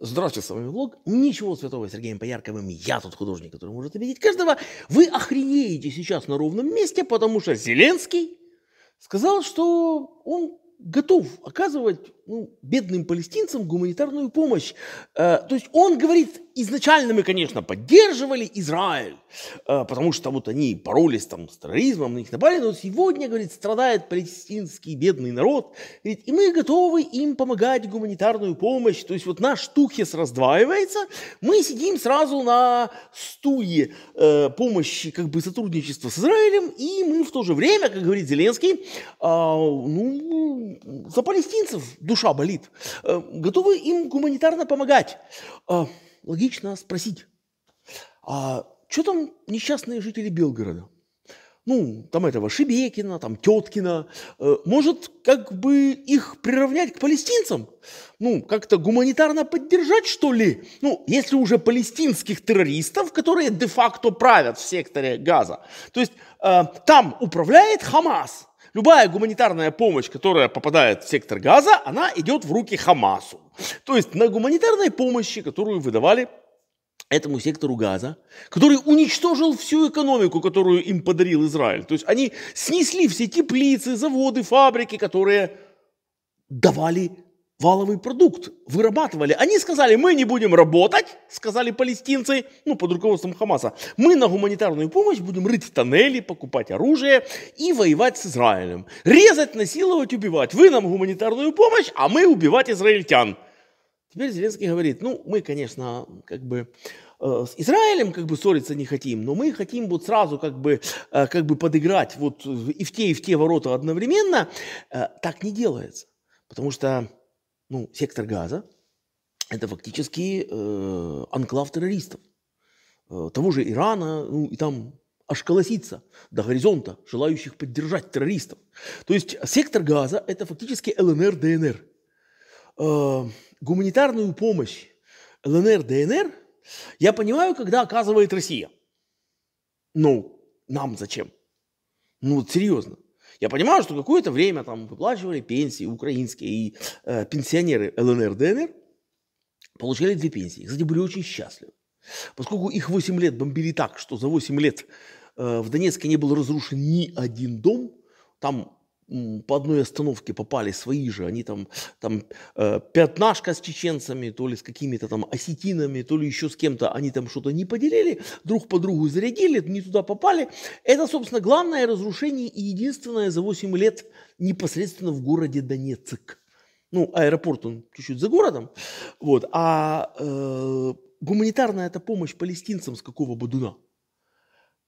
Здравствуйте, с вами влог. Ничего святого, Сергеем Поярковым. Я тот художник, который может обидеть каждого. Вы охренеете сейчас на ровном месте, потому что Зеленский сказал, что он готов оказывать ну, бедным палестинцам гуманитарную помощь. Э, то есть он говорит, изначально мы, конечно, поддерживали Израиль, э, потому что вот они боролись там с терроризмом, на них напали, но сегодня, говорит, страдает палестинский бедный народ, говорит, и мы готовы им помогать гуманитарную помощь. То есть вот наш тухес раздваивается, мы сидим сразу на стуле э, помощи, как бы сотрудничества с Израилем, и мы в то же время, как говорит Зеленский, э, ну, за палестинцев душа болит, э, готовы им гуманитарно помогать. А, логично спросить, а что там несчастные жители Белгорода? Ну, там этого Шебекина, там Теткина. Э, может, как бы их приравнять к палестинцам? Ну, как-то гуманитарно поддержать, что ли? Ну, если уже палестинских террористов, которые де-факто правят в секторе Газа. То есть э, там управляет Хамас – Любая гуманитарная помощь, которая попадает в сектор газа, она идет в руки Хамасу. То есть на гуманитарной помощи, которую выдавали этому сектору газа, который уничтожил всю экономику, которую им подарил Израиль. То есть они снесли все теплицы, заводы, фабрики, которые давали валовый продукт вырабатывали. Они сказали, мы не будем работать, сказали палестинцы, ну, под руководством Хамаса. Мы на гуманитарную помощь будем рыть тоннели, покупать оружие и воевать с Израилем. Резать, насиловать, убивать. Вы нам гуманитарную помощь, а мы убивать израильтян. Теперь Зеленский говорит, ну, мы, конечно, как бы э, с Израилем как бы ссориться не хотим, но мы хотим вот сразу как бы, э, как бы подыграть вот и в те, и в те ворота одновременно. Э, так не делается. Потому что ну, сектор газа – это фактически э, анклав террористов. Э, того же Ирана, ну, и там аж колосится до горизонта желающих поддержать террористов. То есть сектор газа – это фактически ЛНР, ДНР. Э, гуманитарную помощь ЛНР, ДНР я понимаю, когда оказывает Россия. Ну, нам зачем? Ну, вот серьезно. Я понимаю, что какое-то время там выплачивали пенсии украинские, и э, пенсионеры ЛНР, ДНР получали две пенсии. Кстати, были очень счастливы. Поскольку их 8 лет бомбили так, что за 8 лет э, в Донецке не был разрушен ни один дом, там по одной остановке попали свои же, они там, там э, пятнашка с чеченцами, то ли с какими-то там осетинами, то ли еще с кем-то, они там что-то не поделили, друг по другу зарядили, не туда попали. Это, собственно, главное разрушение и единственное за 8 лет непосредственно в городе Донецк. Ну, аэропорт он чуть-чуть за городом, вот, а э, гуманитарная эта помощь палестинцам с какого бы дуна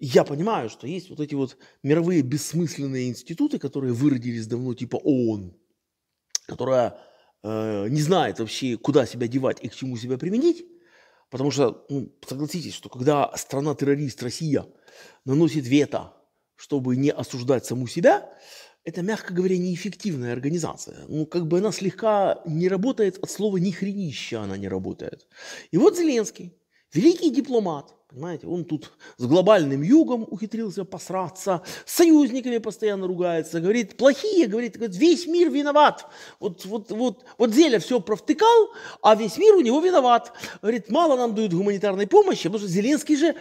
я понимаю, что есть вот эти вот мировые бессмысленные институты, которые выродились давно, типа ООН, которая э, не знает вообще, куда себя девать и к чему себя применить, потому что, ну, согласитесь, что когда страна-террорист Россия наносит вето, чтобы не осуждать саму себя, это, мягко говоря, неэффективная организация. Ну, как бы она слегка не работает от слова «ни хренища» она не работает. И вот Зеленский Великий дипломат, понимаете, он тут с глобальным югом ухитрился посраться, с союзниками постоянно ругается, говорит, плохие, говорит, весь мир виноват. Вот, вот, вот, вот Зеля все провтыкал, а весь мир у него виноват. Говорит, мало нам дают гуманитарной помощи, потому что Зеленский же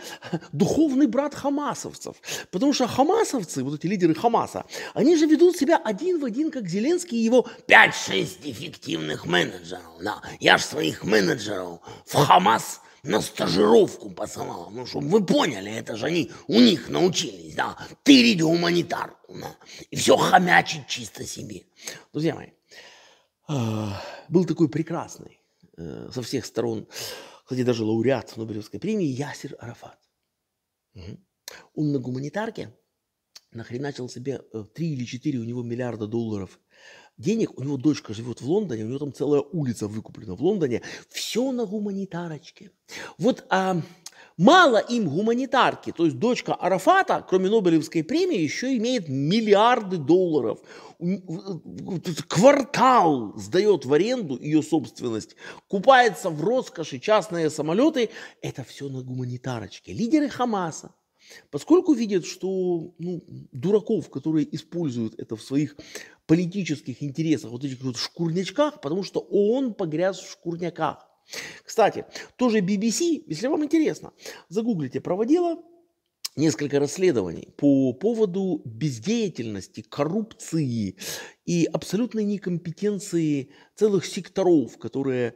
духовный брат хамасовцев. Потому что хамасовцы, вот эти лидеры Хамаса, они же ведут себя один в один, как Зеленский и его 5-6 дефективных менеджеров. Да, я ж своих менеджеров в Хамас на стажировку посылала. Ну, чтобы вы поняли, это же они у них научились, да, тырить гуманитарку, да, и все хомячить чисто себе. Друзья мои, а, был такой прекрасный э, со всех сторон, кстати, даже лауреат Нобелевской премии Ясир Арафат. Он на гуманитарке нахреначил себе 3 э, или 4 у него миллиарда долларов денег. У него дочка живет в Лондоне, у него там целая улица выкуплена в Лондоне. Все на гуманитарочке. Вот а, мало им гуманитарки. То есть дочка Арафата, кроме Нобелевской премии, еще имеет миллиарды долларов. Квартал сдает в аренду ее собственность. Купается в роскоши частные самолеты. Это все на гуманитарочке. Лидеры Хамаса, Поскольку видят, что ну, дураков, которые используют это в своих политических интересах, вот этих вот шкурнячках, потому что он погряз в шкурняках. Кстати, тоже BBC, если вам интересно, загуглите, проводила несколько расследований по поводу бездеятельности, коррупции и абсолютной некомпетенции целых секторов, которые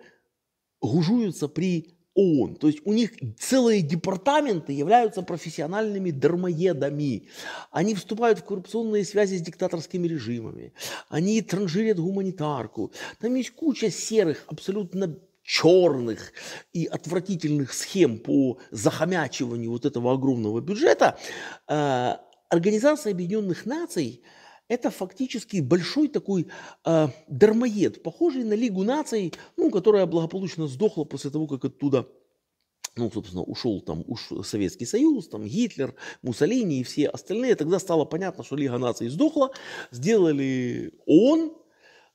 гужуются при ООН. То есть у них целые департаменты являются профессиональными дармоедами. Они вступают в коррупционные связи с диктаторскими режимами. Они транжирят гуманитарку. Там есть куча серых, абсолютно черных и отвратительных схем по захомячиванию вот этого огромного бюджета. Э, Организация Объединенных Наций – это фактически большой такой э, дармоед, похожий на Лигу наций, ну, которая благополучно сдохла после того, как оттуда ну, собственно, ушел там уж Советский Союз, там Гитлер, Муссолини и все остальные. Тогда стало понятно, что Лига наций сдохла, сделали он,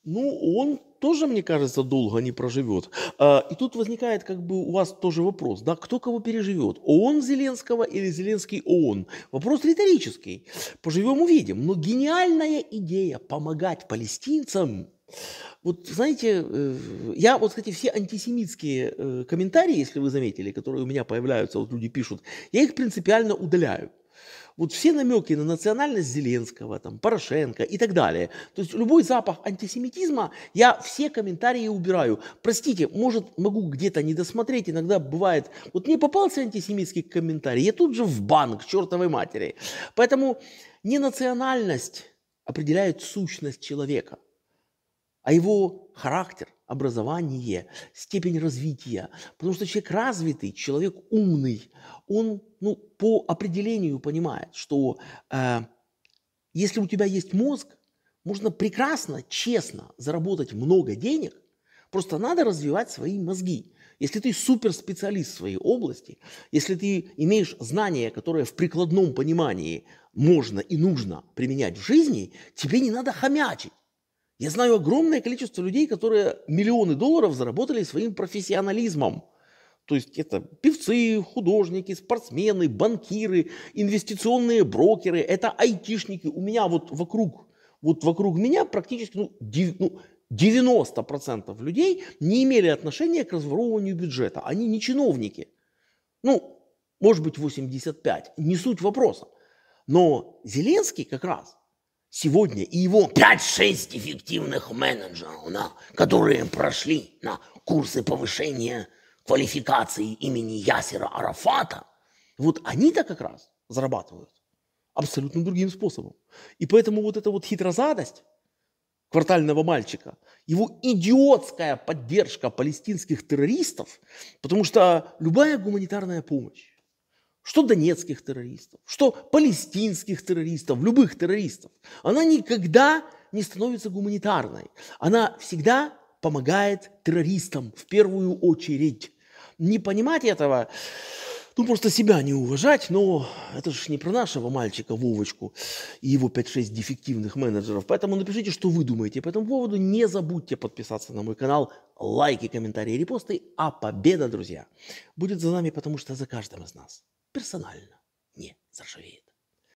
ну, он тоже, мне кажется, долго не проживет. А, и тут возникает как бы у вас тоже вопрос, да, кто кого переживет, ООН Зеленского или Зеленский ООН? Вопрос риторический. Поживем, увидим. Но гениальная идея помогать палестинцам вот, знаете, э, я, вот, кстати, все антисемитские э, комментарии, если вы заметили, которые у меня появляются, вот люди пишут, я их принципиально удаляю. Вот все намеки на национальность Зеленского, там, Порошенко и так далее. То есть любой запах антисемитизма, я все комментарии убираю. Простите, может, могу где-то не досмотреть, иногда бывает. Вот мне попался антисемитский комментарий, я тут же в банк к чертовой матери. Поэтому не национальность определяет сущность человека, а его характер, образование, степень развития. Потому что человек развитый, человек умный, он ну, по определению понимает, что э, если у тебя есть мозг, можно прекрасно, честно заработать много денег, просто надо развивать свои мозги. Если ты суперспециалист в своей области, если ты имеешь знания, которые в прикладном понимании можно и нужно применять в жизни, тебе не надо хомячить. Я знаю огромное количество людей, которые миллионы долларов заработали своим профессионализмом. То есть это певцы, художники, спортсмены, банкиры, инвестиционные брокеры, это айтишники. У меня вот вокруг, вот вокруг меня практически ну, 90% ну, людей не имели отношения к разворовыванию бюджета. Они не чиновники. Ну, может быть, 85, не суть вопроса. Но Зеленский как раз сегодня и его 5-6 эффективных менеджеров, да, которые прошли на курсы повышения квалификации имени Ясера Арафата, вот они-то как раз зарабатывают абсолютно другим способом. И поэтому вот эта вот хитрозадость квартального мальчика, его идиотская поддержка палестинских террористов, потому что любая гуманитарная помощь, что донецких террористов, что палестинских террористов, любых террористов, она никогда не становится гуманитарной. Она всегда помогает террористам в первую очередь. Не понимать этого, ну просто себя не уважать, но это же не про нашего мальчика Вовочку и его 5-6 дефективных менеджеров. Поэтому напишите, что вы думаете по этому поводу. Не забудьте подписаться на мой канал, лайки, комментарии, репосты. А победа, друзья, будет за нами, потому что за каждым из нас персонально не заржавеет.